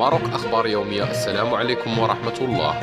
ماروك أخبار يومية السلام عليكم ورحمة الله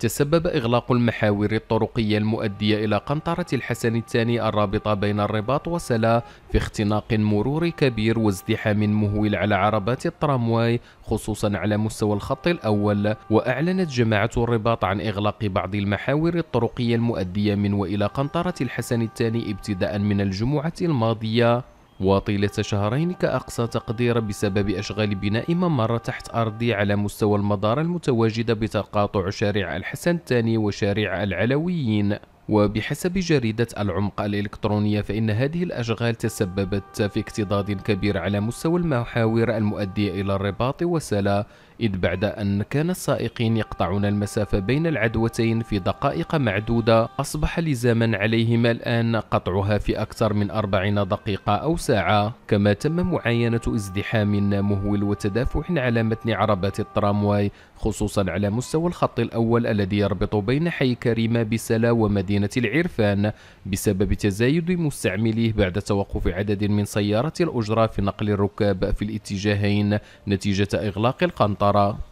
تسبب إغلاق المحاور الطرقية المؤدية إلى قنطرة الحسن الثاني الرابطة بين الرباط وسلا في اختناق مروري كبير وازدحام مهول على عربات الترامواي خصوصا على مستوى الخط الأول وأعلنت جماعة الرباط عن إغلاق بعض المحاور الطرقية المؤدية من وإلى قنطرة الحسن الثاني ابتداء من الجمعة الماضية وطيلة شهرين كأقصى تقدير بسبب أشغال بناء ممر تحت أرضي على مستوى المدار المتواجدة بتقاطع شارع الحسن الثاني وشارع العلويين وبحسب جريدة العمق الإلكترونية فإن هذه الأشغال تسببت في اكتضاد كبير على مستوى المحاور المؤدية إلى الرباط والسلا إذ بعد أن كان السائقين يقطعون المسافة بين العدوتين في دقائق معدودة أصبح لزاما عليهما الآن قطعها في أكثر من 40 دقيقة أو ساعة كما تم معاينة ازدحام مهول وتدافع على متن عربات الترامواي خصوصا على مستوى الخط الأول الذي يربط بين حي كريمة بسلا ومدينة مدينة العرفان بسبب تزايد مستعمليه بعد توقف عدد من سيارات الأجرة في نقل الركاب في الاتجاهين نتيجة إغلاق القنطرة